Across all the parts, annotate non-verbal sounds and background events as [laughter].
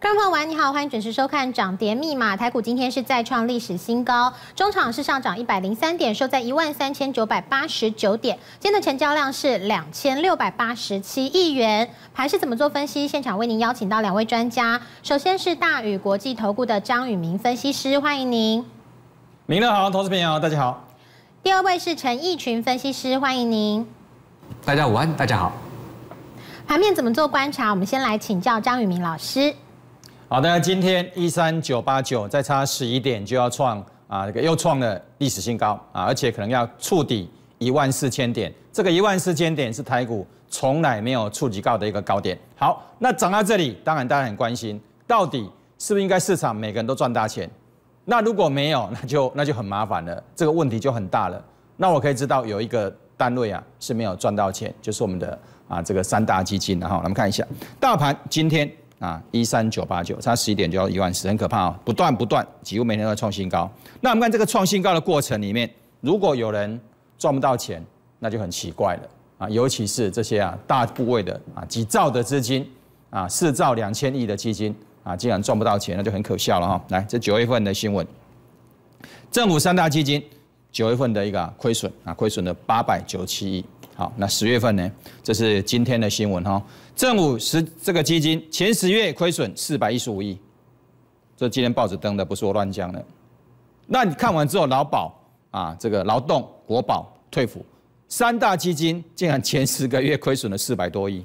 观众朋友，你好，欢迎准时收看《涨跌密码》。台股今天是再创历史新高，中场是上涨一百零三点，收在一万三千九百八十九点。今天的成交量是两千六百八十七亿元。盘是怎么做分析？现场为您邀请到两位专家，首先是大宇国际投顾的张宇明分析师，欢迎您，明乐好，投资朋友大家好。第二位是陈义群分析师，欢迎您，大家午安，大家好。盘面怎么做观察？我们先来请教张宇明老师。好，的，今天一三九八九再差十一点就要创啊，这个又创了历史新高啊，而且可能要触底一万四千点。这个一万四千点是台股从来没有触及到的一个高点。好，那涨到这里，当然大家很关心，到底是不是应该市场每个人都赚大钱？那如果没有，那就那就很麻烦了，这个问题就很大了。那我可以知道有一个单位啊是没有赚到钱，就是我们的啊这个三大基金。然后我们看一下大盘今天。啊，一三九八九，差十一点就要一万四，很可怕哦，不断不断，几乎每天都在创新高。那我们看这个创新高的过程里面，如果有人赚不到钱，那就很奇怪了啊！尤其是这些啊大部位的啊几兆的资金啊四兆两千亿的基金啊，竟然赚不到钱，那就很可笑了哈！来，这九月份的新闻，政府三大基金九月份的一个亏损啊，亏损了八百九七亿。好，那十月份呢？这是今天的新闻哈。正午十这个基金前十月亏损四百一十五亿，这今天报纸登的，不是我乱讲的。那你看完之后，劳保啊，这个劳动国保退辅三大基金竟然前十个月亏损了四百多亿，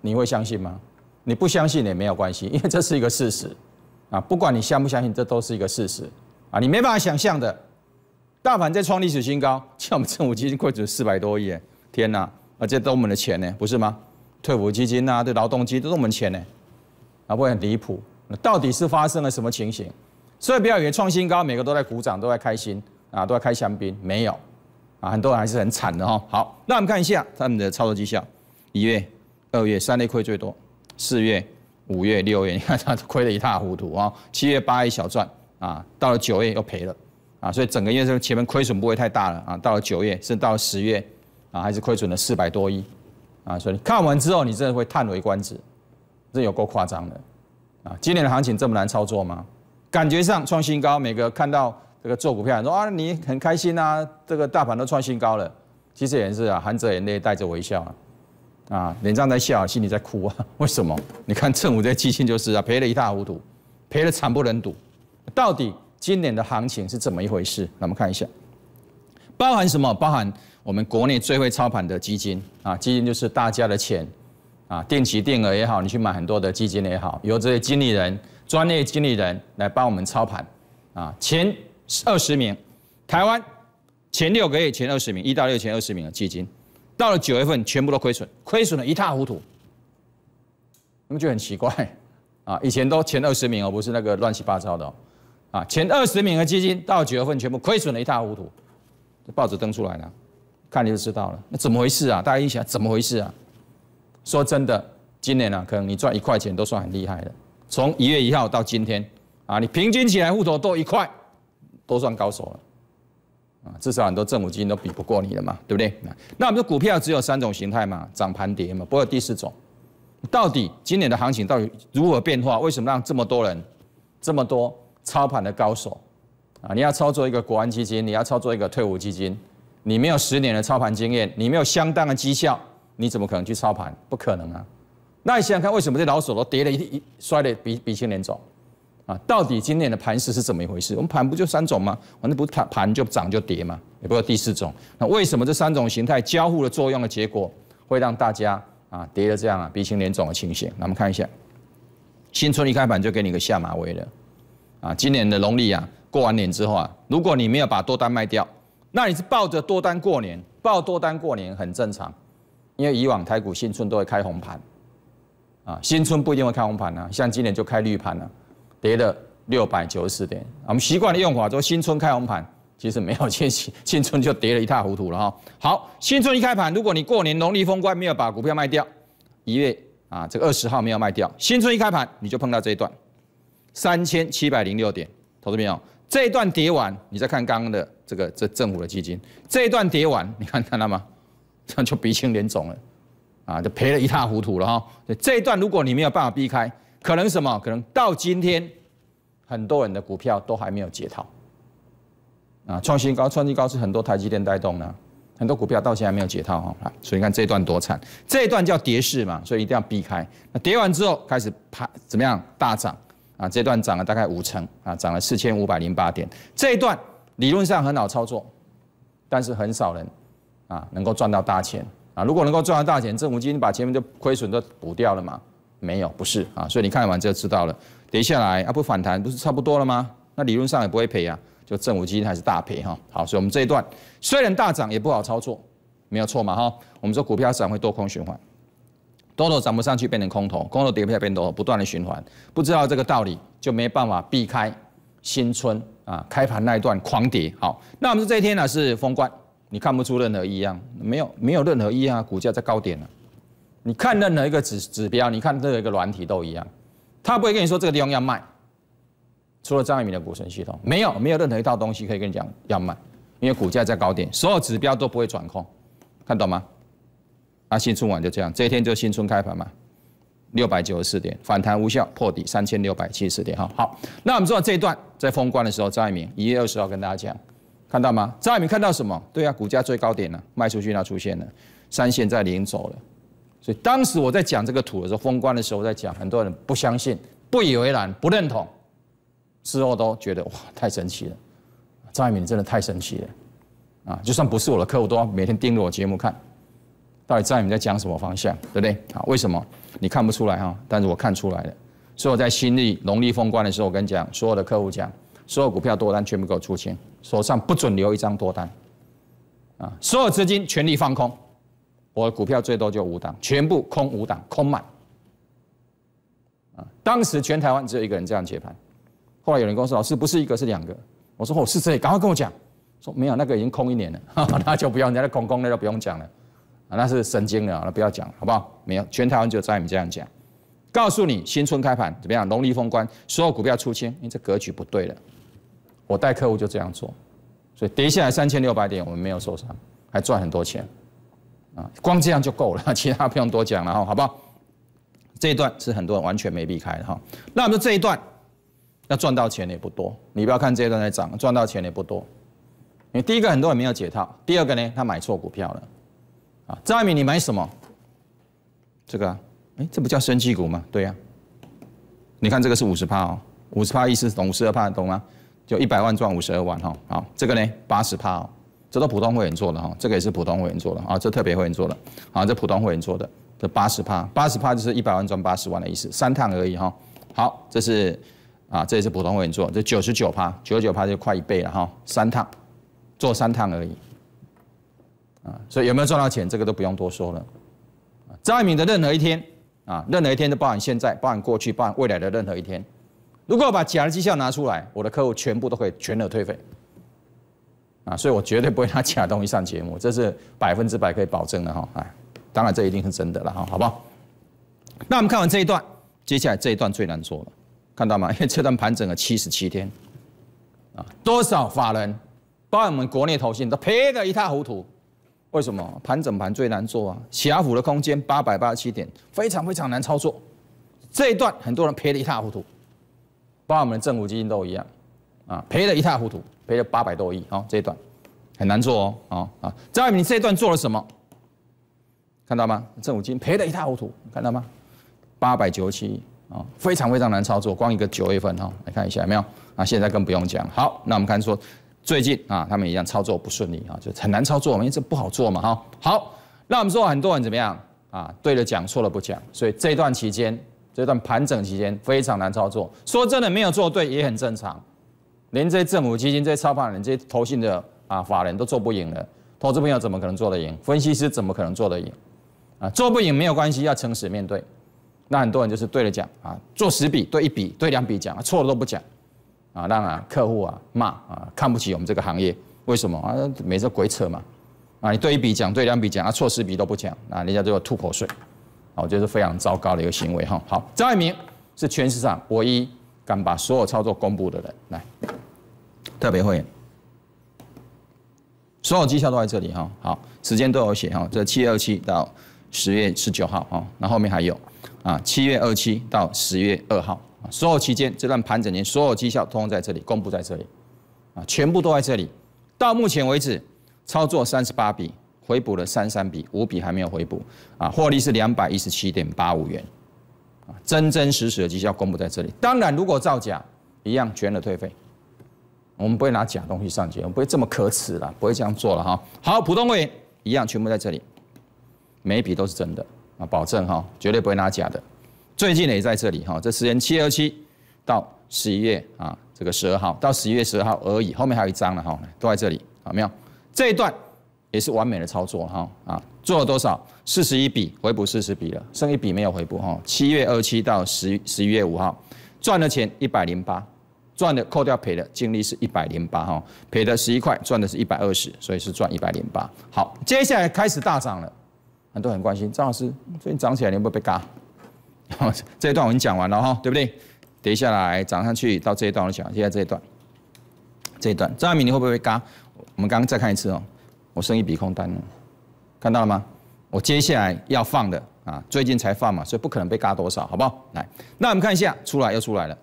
你会相信吗？你不相信也没有关系，因为这是一个事实啊。不管你相不相信，这都是一个事实啊。你没办法想象的，大盘在创历史新高，[laughs] 我们政府基金亏损四百多亿，天哪！啊，这都我们的钱呢，不是吗？退伍基金啊，对劳动金都是我们钱呢，啊不会很离谱。那到底是发生了什么情形？所以不要以为创新高，每个都在鼓掌，都在开心，啊都在开香槟，没有，啊很多人还是很惨的哈。好，那我们看一下他们的操作绩效。一月、二月、三月亏最多，四月、五月、六月，你看他亏得一塌糊涂啊。七月、八月小赚啊，到了九月又赔了啊，所以整个月就前面亏损不会太大了啊。到了九月，甚至到了十月啊，还是亏损了四百多亿。啊，所以看完之后，你真的会叹为观止，这有够夸张的，啊，今年的行情这么难操作吗？感觉上创新高，每个看到这个做股票人说啊，你很开心啊，这个大盘都创新高了，其实也是啊，含着眼泪带着微笑啊，啊，脸上在笑，心里在哭啊，为什么？你看正午这基金就是啊，赔得一塌糊涂，赔得惨不忍睹，到底今年的行情是怎么一回事？那我们看一下，包含什么？包含。我们国内最会操盘的基金啊，基金就是大家的钱啊，定期定额也好，你去买很多的基金也好，由这些经理人、专业经理人来帮我们操盘啊。前二十名，台湾前六个月前二十名，一到六前二十名的基金，到了九月份全部都亏损，亏损的一塌糊涂。那么就很奇怪啊，以前都前二十名哦，不是那个乱七八糟的啊，前二十名的基金到九月份全部亏损的一塌糊涂，报纸登出来了。看你就知道了，那怎么回事啊？大家一想怎么回事啊？说真的，今年啊，可能你赚一块钱都算很厉害的。从一月一号到今天，啊，你平均起来，户头都一块，都算高手了，啊，至少很多政府基金都比不过你了嘛，对不对？那我们的股票只有三种形态嘛，涨、盘、跌嘛，不过第四种。到底今年的行情到底如何变化？为什么让这么多人、这么多操盘的高手，啊，你要操作一个国安基金，你要操作一个退伍基金？你没有十年的操盘经验，你没有相当的绩效，你怎么可能去操盘？不可能啊！那你想想看，为什么这老手都跌了一一摔得鼻鼻青脸肿啊？到底今年的盘势是怎么一回事？我们盘不就三种吗？反正不盘盘就涨就跌嘛，也不过第四种。那为什么这三种形态交互的作用的结果会让大家啊跌得这样啊鼻青脸肿的情形？那我们看一下，新春一开盘就给你个下马威了啊！今年的农历啊过完年之后啊，如果你没有把多单卖掉，那你是抱着多单过年，抱多单过年很正常，因为以往台股新春都会开红盘，啊，新春不一定会开红盘啊，像今年就开绿盘了，跌了六百九十点。我们习惯的用法说新春开红盘，其实没有惊喜，新春就跌了一塌糊涂了哈。好，新春一开盘，如果你过年农历封关没有把股票卖掉，一月啊，这个二十号没有卖掉，新春一开盘你就碰到这一段，三千七百零六点，投资朋友。这一段跌完，你再看刚刚的这个这政府的基金，这一段跌完，你看看到吗？[laughs] 这样就鼻青脸肿了，啊，就赔了一塌糊涂了哈。这一段如果你没有办法避开，可能什么？可能到今天很多人的股票都还没有解套啊。创新高，创新高是很多台积电带动的，很多股票到现在还没有解套哈。所以你看这一段多惨，这一段叫跌势嘛，所以一定要避开。那跌完之后开始盘怎么样大涨？啊，这段涨了大概五成，啊，涨了四千五百零八点。这一段理论上很好操作，但是很少人，啊，能够赚到大钱。啊，如果能够赚到大钱，政府金把前面的亏损都补掉了嘛？没有，不是啊。所以你看完就知道了。跌下来，啊，不反弹，不是差不多了吗？那理论上也不会赔啊，就政府金还是大赔哈。好，所以我们这一段虽然大涨，也不好操作，没有错嘛哈。我们说股票市场会多空循环。多头涨不上去变成空头，空头跌不下变多头，不断的循环，不知道这个道理就没办法避开新春啊开盘那一段狂跌。好，那我们这一天呢是封关，你看不出任何异样，没有没有任何异样，股价在高点了。你看任何一个指指标，你看任何一个软体都一样，他不会跟你说这个地方要卖，除了张一鸣的股神系统，没有没有任何一套东西可以跟你讲要卖，因为股价在高点，所有指标都不会转空，看懂吗？啊，新春晚就这样，这一天就新春开盘嘛，六百九十四点反弹无效，破底三千六百七十点哈。好，那我们知道这一段在封关的时候，张一鸣一月二十号跟大家讲，看到吗？张一鸣看到什么？对啊，股价最高点了，卖出去那出现了三线在领走了，所以当时我在讲这个图的时候，封关的时候我在讲，很多人不相信，不以为然，不认同，事后都觉得哇，太神奇了，张一鸣真的太神奇了啊！就算不是我的客户，都要每天盯着我节目看。到底在你你在讲什么方向，对不对？好，为什么你看不出来哈？但是我看出来了。所以我在新历农历封关的时候，我跟你讲，所有的客户讲，所有股票多单全部给我出清，手上不准留一张多单，啊，所有资金全力放空。我的股票最多就五档，全部空五档，空满。啊，当时全台湾只有一个人这样接盘。后来有人跟我说：“老师不是一个是两个。”我说：“哦是这，赶快跟我讲。”说：“没有，那个已经空一年了，[laughs] 那就不要，人家空空的就不用讲了。”啊，那是神经了那不要讲好不好？没有，全台湾只有你这样讲。告诉你，新春开盘怎么样？龙离封关，所有股票出清，因为这格局不对了。我带客户就这样做，所以跌下来三千六百点，我们没有受伤，还赚很多钱。啊，光这样就够了，[laughs] 其他不用多讲了哈，好不好？这一段是很多人完全没避开的哈。那我们这一段，那赚到钱也不多。你不要看这一段在涨，赚到钱也不多。因为第一个很多人没有解套，第二个呢，他买错股票了。啊，张爱敏，你买什么？这个，哎，这不叫生绩股吗？对呀。你看这个是五十趴哦，五十趴意思懂五十二趴懂吗？就一百万赚五十二万哈。好，这个呢八十趴哦，这都普通会员做的哈，这个也是普通会员做的啊，这特别会员做的。好，这普通会员做的，这八十趴，八十趴就是一百万赚八十万的意思，三趟而已哈。好，这是啊，这也是普通会员做，这九十九趴，九十九趴就快一倍了哈，三趟，做三趟而已。啊，所以有没有赚到钱？这个都不用多说了。张爱敏的任何一天啊，任何一天都包含现在、包含过去、包含未来的任何一天。如果我把假的绩效拿出来，我的客户全部都可以全额退费。啊，所以我绝对不会拿假东西上节目，这是百分之百可以保证的哈。哎，当然这一定是真的了哈，好不好？那我们看完这一段，接下来这一段最难做了，看到吗？[laughs] 因为这段盘整了七十七天，啊，多少法人，包含我们国内投信都赔得一塌糊涂。为什么盘整盘最难做啊？起伏的空间八百八十七点，非常非常难操作。这一段很多人赔的一塌糊涂，包括我们的政府基金都一样啊，赔的一塌糊涂，赔了八百多亿啊。这一段很难做哦，啊啊！再问你这一段做了什么？看到吗？政府基金赔的一塌糊涂，看到吗？八百九十七亿啊，非常非常难操作。光一个九月份哈，来看一下有没有？啊，现在更不用讲。好，那我们看说。最近啊，他们一样操作不顺利啊，就很难操作，因为这不好做嘛哈。好，那我们说很多人怎么样啊？对了讲，错了不讲，所以这段期间，这段盘整期间非常难操作。说真的，没有做对也很正常。连这些政府基金、这些操盘人、这些投信的啊法人都做不赢了，投资朋友怎么可能做得赢？分析师怎么可能做得赢？啊，做不赢没有关系，要诚实面对。那很多人就是对了讲啊，做十笔对一笔，对两笔讲，错了都不讲。啊，让啊客户啊骂啊，看不起我们这个行业，为什么啊？每次鬼扯嘛，啊，你对一笔讲，对两笔讲，啊，错十笔都不讲，啊，人家就要吐口水，觉得是非常糟糕的一个行为哈。好，张爱民是全市场唯一敢把所有操作公布的人，来，特别会员，所有绩效都在这里哈。好，时间都有写哈，这七月二七到十月十九号哈，那后面还有啊，七月二七到十月二号。所有期间这段盘整年所有绩效通通在这里公布在这里，啊，全部都在这里。到目前为止，操作三十八笔，回补了三三笔，五笔还没有回补。啊，获利是两百一十七点八五元，啊，真真实实的绩效公布在这里。当然，如果造假，一样全额退费。我们不会拿假东西上街，我们不会这么可耻了，不会这样做了哈。好，普通会员一样全部在这里，每一笔都是真的啊，保证哈，绝对不会拿假的。最近呢，也在这里哈，这时间七二七到十一月啊，这个十二号到十一月十二号而已，后面还有一张了哈，都在这里，好没有？这一段也是完美的操作哈啊，做了多少？四十一笔回补四十笔了，剩一笔没有回补哈。七月二七到十十一月五号赚了钱一百零八，赚的扣掉赔的净利是一百零八哈，赔的十一块，赚的是一百二十，所以是赚一百零八。好，接下来开始大涨了，很多人关心张老师最近涨起来，会不会被割？[laughs] 这一段我已经讲完了哈，对不对？跌下来涨上去，到这一段我讲，现在这一段，这一段张爱民你会不会嘎？我们刚刚再看一次哦，我剩一笔空单，看到了吗？我接下来要放的啊，最近才放嘛，所以不可能被嘎多少，好不好？来，那我们看一下，出来又出来了，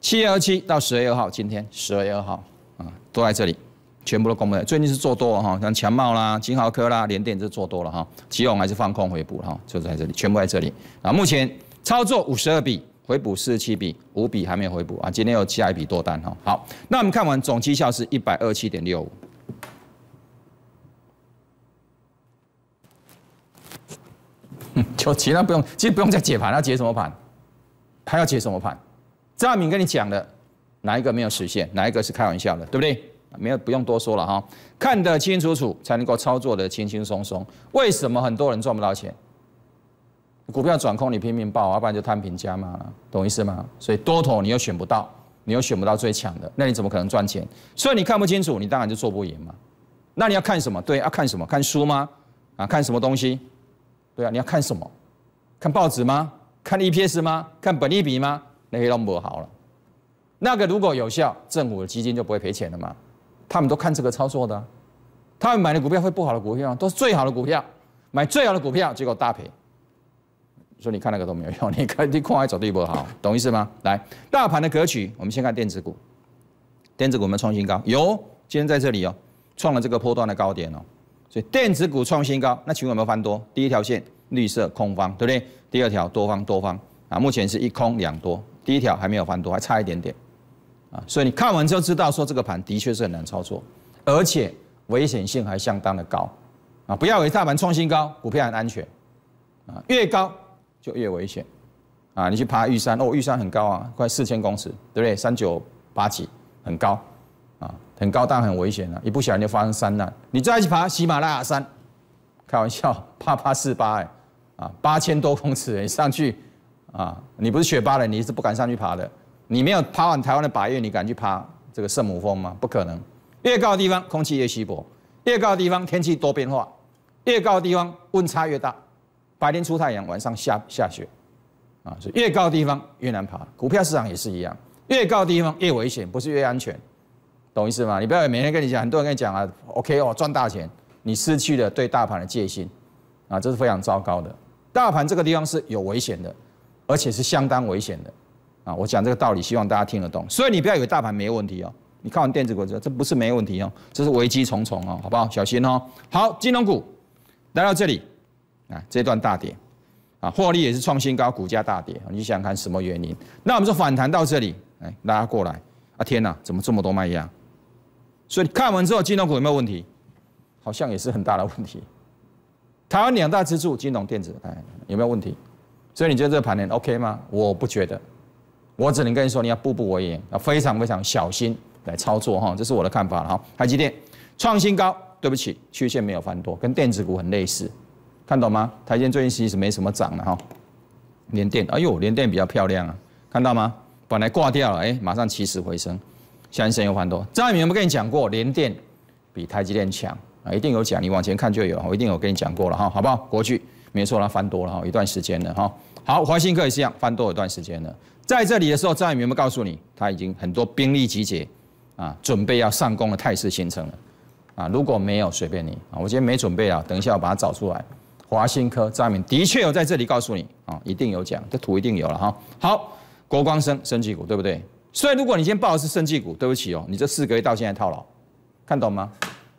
七月二七到十月二号，今天十二月二号啊，都在这里。全部都公布。最近是做多哈，像强茂啦、金豪科啦、联电是做多了哈。奇永还是放空回补哈，就在这里，全部在这里。啊，目前操作五十二笔，回补四十七笔，五笔还没有回补啊。今天有下一笔多单哈。好，那我们看完总绩效是一百二七点六五。[laughs] 就其他不用，其实不用再解盘要解什么盘？还要解什么盘？张亚敏跟你讲的哪一个没有实现？哪一个是开玩笑的？对不对？没有不用多说了哈，看得清楚楚才能够操作的轻轻松松。为什么很多人赚不到钱？股票转空你拼命报，要不然就摊平加了，懂意思吗？所以多头你又选不到，你又选不到最强的，那你怎么可能赚钱？所以你看不清楚，你当然就做不赢嘛。那你要看什么？对，要看什么？看书吗？啊，看什么东西？对啊，你要看什么？看报纸吗？看 EPS 吗？看本利比吗？那些都不好了。那个如果有效，政府的基金就不会赔钱了吗？他们都看这个操作的，他们买的股票会不好的股票，都是最好的股票，买最好的股票，结果大赔。说你看那个都没有用，[laughs] 你看你矿外走对不好，懂意思吗？来，大盘的格局，我们先看电子股，电子股我们创新高，有，今天在这里哦，创了这个波段的高点哦，所以电子股创新高，那请问有没有翻多？第一条线绿色空方，对不对？第二条多方，多方啊，目前是一空两多，第一条还没有翻多，还差一点点。啊，所以你看完就知道，说这个盘的确是很难操作，而且危险性还相当的高，啊，不要以为大盘创新高，股票很安全，啊，越高就越危险，啊，你去爬玉山，哦，玉山很高啊，快四千公尺，对不对？三九八几，很高，啊，很高，但很危险啊，一不小心就发生山难。你再去爬喜马拉雅山，开玩笑，八八四八哎，啊，八千多公尺，你上去，啊，你不是学霸了，你是不敢上去爬的。你没有爬完台湾的百越，你敢去爬这个圣母峰吗？不可能。越高地方空气越稀薄，越高地方天气多变化，越高地方温差越大，白天出太阳，晚上下下雪，啊，所以越高地方越难爬。股票市场也是一样，越高地方越危险，不是越安全，懂意思吗？你不要每天跟你讲，很多人跟你讲啊，OK 哦，赚大钱，你失去了对大盘的戒心，啊，这是非常糟糕的。大盘这个地方是有危险的，而且是相当危险的。啊，我讲这个道理，希望大家听得懂。所以你不要以为大盘没问题哦。你看完电子股之后，这不是没问题哦，这是危机重重哦，好不好？小心哦。好，金融股来到这里，啊，这段大跌，啊，获利也是创新高，股价大跌，你想想看什么原因？那我们就反弹到这里，哎，拉过来，啊，天哪，怎么这么多卖压？所以看完之后，金融股有没有问题？好像也是很大的问题。台湾两大支柱，金融电子，哎，有没有问题？所以你觉得这个盘面 OK 吗？我不觉得。我只能跟你说，你要步步为营，要非常非常小心来操作哈，这是我的看法了哈。台积电创新高，对不起，曲线没有翻多，跟电子股很类似，看懂吗？台积电最近其实没什么涨了哈。联电，哎呦，联电比较漂亮啊，看到吗？本来挂掉了，哎，马上起死回生，相信有翻多。张有没有跟你讲过，联电比台积电强啊，一定有讲，你往前看就有，我一定有跟你讲过了哈，好不好？国巨没错，它翻多了哈，一段时间了哈。好，华新科也是一样，翻多一段时间了。在这里的时候，张宇有没有告诉你，他已经很多兵力集结，啊，准备要上攻的态势形成了，啊，如果没有，随便你。啊，我今天没准备啊，等一下我把它找出来。华新科，张宇的确有在这里告诉你，啊，一定有讲，这图一定有了哈。好，国光生，生技股对不对？所以如果你今天报的是生技股，对不起哦，你这四个月到现在套牢，看懂吗？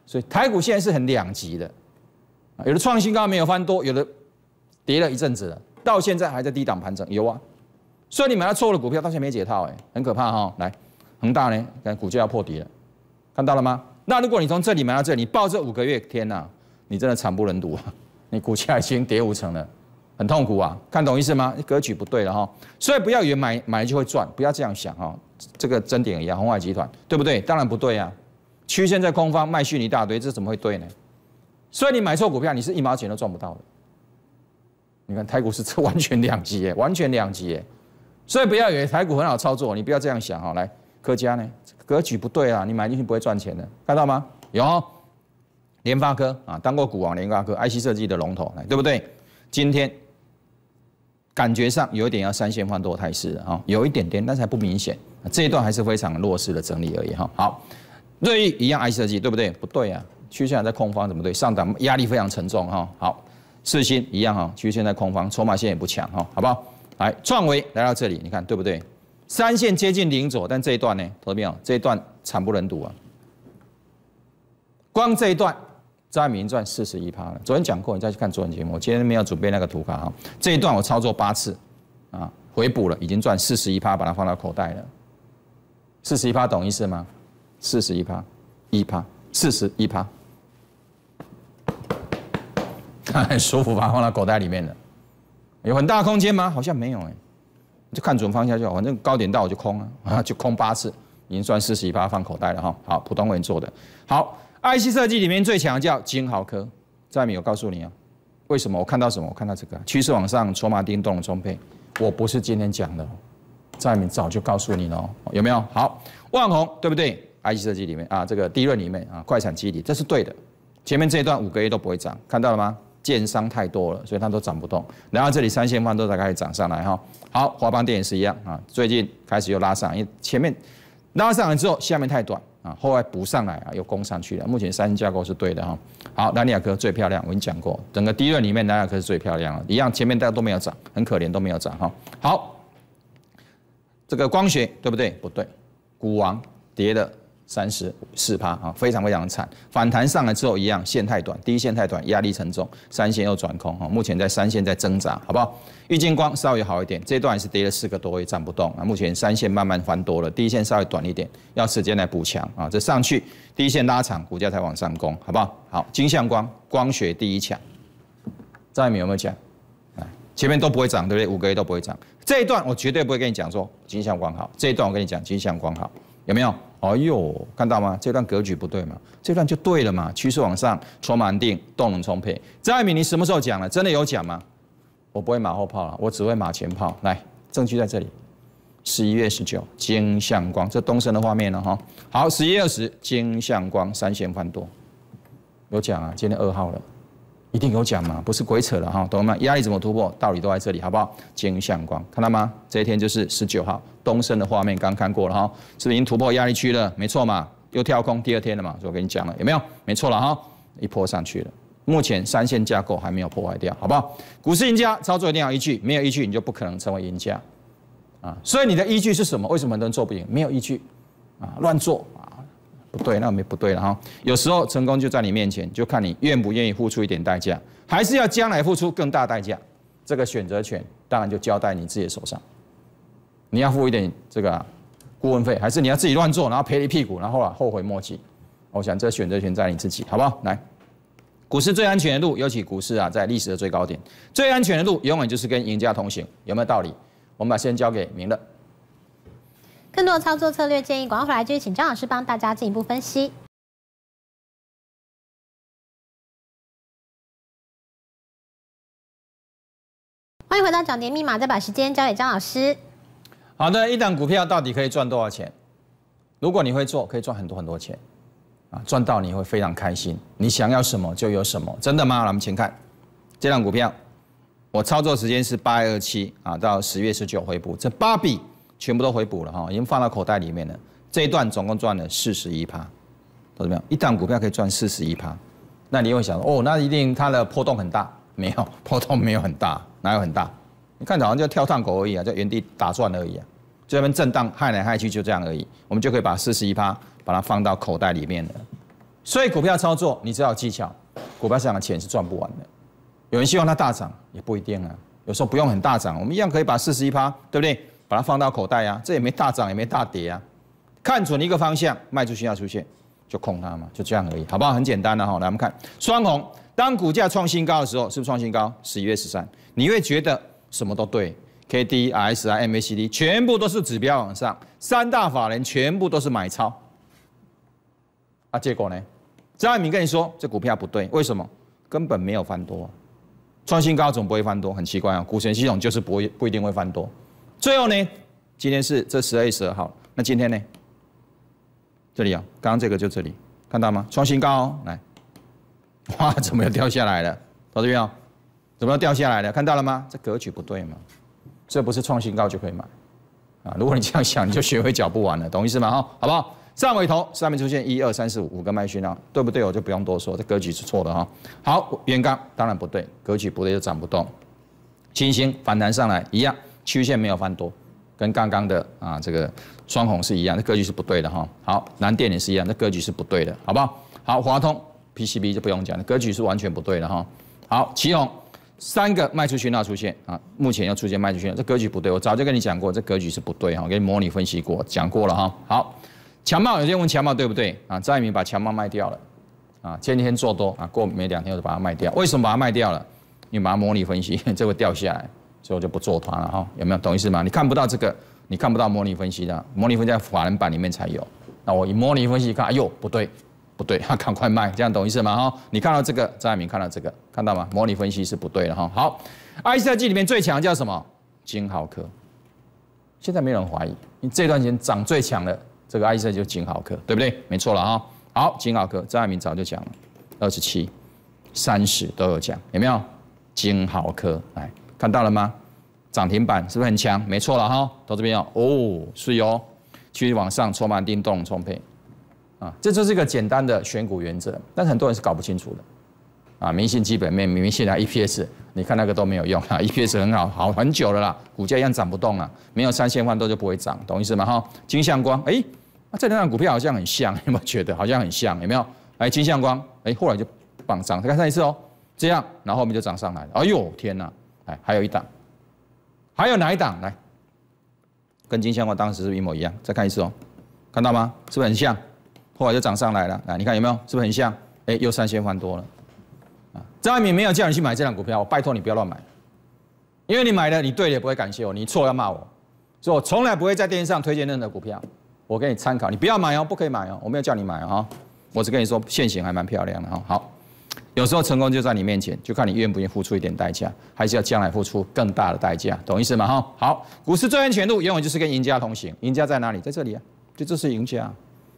所以台股现在是很两极的，有的创新高没有翻多，有的跌了一阵子了。到现在还在低档盘整，有啊。所然你买了错的股票，到现在没解套，哎，很可怕哈。来，恒大呢，看股价要破底了，看到了吗？那如果你从这里买到这里，你抱这五个月，天啊，你真的惨不忍睹啊！[laughs] 你股价已经跌五成了，很痛苦啊。看懂意思吗？格局不对了哈。所以不要以为买买了就会赚，不要这样想哈。这个真一样，宏海集团，对不对？当然不对呀。区线在空方卖续一大堆，这怎么会对呢？所以你买错股票，你是一毛钱都赚不到的。你看台股是这完全两级耶，[laughs] 完全两级耶，所以不要以为台股很好操作，你不要这样想哈。来，科嘉呢，格局不对啊，你买进去不会赚钱的，看到吗？有联发科啊，当过股王联发科，IC 设计的龙头，对不对？今天感觉上有一点要三线换多态势啊，哈，有一点点，但是还不明显，这一段还是非常弱势的整理而已哈。好，瑞昱一样 IC 设计，对不对？不对啊，趋向在空方怎么对？上档压力非常沉重哈。好。四星一样哈，其实现在空方筹码线也不强哈，好不好？来创维来到这里，你看对不对？三线接近零左，但这一段呢，投资朋友这一段惨不忍睹啊！光这一段，再明赚四十一趴了。昨天讲过，你再去看昨天节目。我今天没有准备那个图卡哈，这一段我操作八次啊，回补了，已经赚四十一趴，把它放到口袋了。四十一趴，懂意思吗？四十一趴，一趴，四十一趴。很舒服吧？放到口袋里面的，有很大空间吗？好像没有哎，就看准方向就好。反正高点到我就空啊，啊，就空八次，已经算四十一八放口袋了哈。好，普通位做的好。IC 设计里面最强叫金豪科，在没有告诉你啊，为什么？我看到什么？我看到这个趋势往上，筹码叮动充沛。我不是今天讲的，在里早就告诉你了，有没有？好，万宏，对不对？IC 设计里面啊，这个低润里面啊，快产基底，这是对的。前面这一段五个月都不会涨，看到了吗？建商太多了，所以它都涨不动。然后这里三线方都在开始涨上来哈。好，华邦电也是一样啊，最近开始又拉上，因为前面拉上来之后，下面太短啊，后来补上来啊，又攻上去了。目前三线架构是对的哈。好，南亚科最漂亮，我跟你讲过，整个第一轮里面南亚科是最漂亮了。一样，前面大家都没有涨，很可怜都没有涨哈。好，这个光学对不对？不对，股王跌的。三十四趴啊，非常非常的惨。反弹上来之后，一样线太短，第一线太短，压力沉重，三线又转空啊。目前在三线在挣扎，好不好？郁金光稍微好一点，这段是跌了四个多月站不动啊。目前三线慢慢翻多了，第一线稍微短一点，要时间来补强啊。这上去第一线拉长，股价才往上攻，好不好？好，金相光光学第一强，张一鸣有没有讲？前面都不会涨，对不对？五个月都不会涨。这一段我绝对不会跟你讲说金相光好，这一段我跟你讲金相光好，有没有？哎呦，看到吗？这段格局不对嘛？这段就对了嘛，趋势往上，筹码安定，动能充沛。张爱民，你什么时候讲了？真的有讲吗？我不会马后炮了，我只会马前炮。来，证据在这里，十一月十九金向光，这东升的画面了哈。好，十一月二十金向光三线翻多，有讲啊，今天二号了。一定有讲嘛，不是鬼扯的哈，懂了吗？压力怎么突破，道理都在这里，好不好？金相光看到吗？这一天就是十九号，东升的画面刚看过了哈，是不是已经突破压力区了？没错嘛，又跳空第二天了嘛，我跟你讲了，有没有？没错了哈，一坡上去了。目前三线架构还没有破坏掉，好不好？股市赢家操作一定要依据，没有依据你就不可能成为赢家啊。所以你的依据是什么？为什么很多人做不赢？没有依据啊，乱做。不对，那没不对了哈。有时候成功就在你面前，就看你愿不愿意付出一点代价，还是要将来付出更大代价。这个选择权当然就交在你自己的手上。你要付一点这个顾问费，还是你要自己乱做，然后赔一屁股，然后啊后悔莫及。我想这选择权在你自己，好不好？来，股市最安全的路，尤其股市啊，在历史的最高点，最安全的路永远就是跟赢家同行，有没有道理？我们把时间交给明乐。更多的操作策略建议，广告回来继续，请张老师帮大家进一步分析。欢迎回到涨跌密码，再把时间交给张老师。好的，一档股票到底可以赚多少钱？如果你会做，可以赚很多很多钱啊，赚到你会非常开心，你想要什么就有什么，真的吗？我们请看这档股票，我操作时间是八月二七啊，到十月十九回补，这八笔。全部都回补了哈，已经放到口袋里面了。这一段总共赚了四十一趴，懂怎么一档股票可以赚四十一趴，那你会想哦，那一定它的波动很大？没有，[laughs] 波动没有很大，哪有很大？你看早上就跳探股而已啊，就原地打转而已啊，这边震荡害来害去就这样而已。我们就可以把四十一趴把它放到口袋里面了。所以股票操作，你知道技巧，股票市场的钱是赚不完的。有人希望它大涨也不一定啊，有时候不用很大涨，我们一样可以把四十一趴，对不对？把它放到口袋呀，这也没大涨，也没大跌啊。看准一个方向，卖出信要出现，就控它嘛，就这样而已，好不好？很简单啊、哈。来，我们看双红。当股价创新高的时候，是不是创新高？十一月十三，你会觉得什么都对，K D S I M A C D 全部都是指标往上，三大法人全部都是买超。啊，结果呢？张爱敏跟你说这股票不对，为什么？根本没有翻多，创新高总不会翻多，很奇怪啊。股权系统就是不不一定会翻多。最后呢，今天是这十二月十二号。那今天呢，这里啊，刚刚这个就这里看到吗？创新高，来，[laughs] 哇，怎么又掉下来了？到这边啊，怎么又掉下来了？看到了吗？这格局不对吗？这不是创新高就可以买啊？如果你这样想，你就学会脚不完了，懂意思吗？哈，好不好？上尾头上面出现一二三四五五个麦讯量，对不对？我就不用多说，这格局是错的哈。好，原刚当然不对，格局不对就涨不动。金星反弹上来一样。曲线没有翻多，跟刚刚的啊这个双红是一样，这格局是不对的哈。好，南电也是一样，这格局是不对的，好不好？好，华通 PCB 就不用讲了，格局是完全不对的哈。好，祁宏三个卖出去那出现啊，目前要出现卖出去，这格局不对，我早就跟你讲过，这格局是不对哈，我跟你模拟分析过，讲过了哈。好，强茂有些问强茂对不对啊？张一鸣把强茂卖掉了啊，天天做多啊，过没两天我就把它卖掉，为什么把它卖掉了？你把它模拟分析，[laughs] 这会掉下来。所以我就不做团了哈，有没有懂意思吗？你看不到这个，你看不到模拟分析的模拟分析在法人版里面才有。那我以模拟分析一看，哎呦，不对，不对，要 [laughs] 赶快卖，这样懂意思吗？哈，你看到这个，张爱民看到这个，看到吗？模拟分析是不对的哈。好，I 设计里面最强叫什么？金豪科，现在没有人怀疑，你这段时间涨最强的这个 I 设计就金豪科，对不对？没错了哈。好，金豪科，张爱民早就讲了，二十七、三十都有讲，有没有？金豪科，来。看到了吗？涨停板是不是很强？没错了哈，到这边哦，哦，是哦，继续往上充满丁、动充沛啊！这就是一个简单的选股原则，但是很多人是搞不清楚的啊！迷信基本面，迷信那 EPS，你看那个都没有用啊！EPS [laughs] 很好，好很久了啦，股价一样涨不动了，没有三千万都就不会涨，懂意思吗？哈，金相光，哎，这两样股票好像很像，[laughs] 有没有觉得好像很像？有没有？来金相光，哎，后来就棒涨，再看上一次哦，这样，然后后面就涨上来，哎呦，天哪！哎，还有一档，还有哪一档？来，跟金相光当时是一模一样，再看一次哦，看到吗？是不是很像？后来就涨上来了。来，你看有没有？是不是很像？哎，又三千翻多了。啊，张爱敏没有叫你去买这档股票，我拜托你不要乱买，因为你买了，你对了不会感谢我，你错要骂我，所以我从来不会在电视上推荐任何股票，我给你参考，你不要买哦，不可以买哦，我没有叫你买哦，我只跟你说现行还蛮漂亮的哈，好。有时候成功就在你面前，就看你愿不愿意付出一点代价，还是要将来付出更大的代价，懂意思吗？哈，好，股市最安全度永远就是跟赢家同行。赢家在哪里？在这里啊，这就是赢家，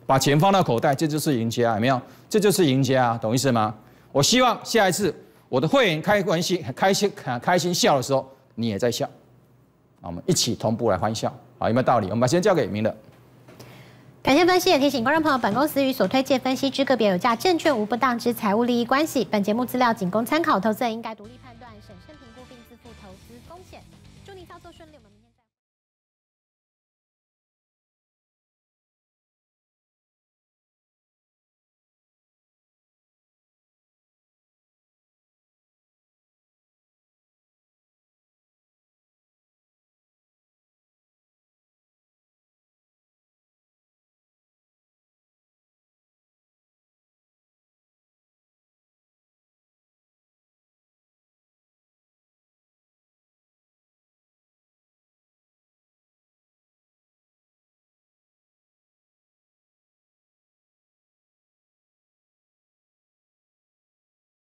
把钱放到口袋，这就是赢家，有没有？这就是赢家，懂意思吗？我希望下一次我的会员开关心开心开心笑的时候，你也在笑，我们一起同步来欢笑，好，有没有道理？我们把时间交给明乐。感谢分析也提醒观众朋友，本公司与所推荐分析之个别有价证券无不当之财务利益关系，本节目资料仅供参考，投资人应该独立判